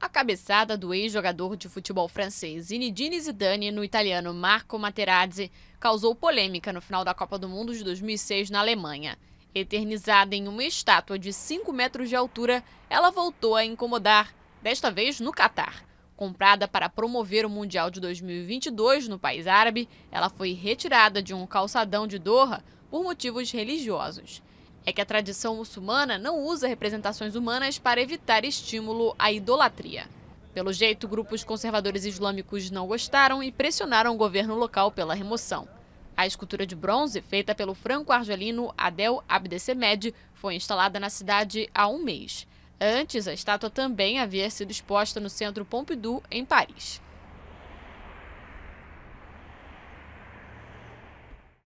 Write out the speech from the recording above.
A cabeçada do ex-jogador de futebol francês Zinedine Zidane no italiano Marco Materazzi causou polêmica no final da Copa do Mundo de 2006 na Alemanha. Eternizada em uma estátua de 5 metros de altura, ela voltou a incomodar, desta vez no Catar. Comprada para promover o Mundial de 2022 no país árabe, ela foi retirada de um calçadão de Doha por motivos religiosos é que a tradição muçulmana não usa representações humanas para evitar estímulo à idolatria. Pelo jeito, grupos conservadores islâmicos não gostaram e pressionaram o governo local pela remoção. A escultura de bronze, feita pelo franco-argelino Adel Abdesemed, foi instalada na cidade há um mês. Antes, a estátua também havia sido exposta no Centro Pompidou, em Paris.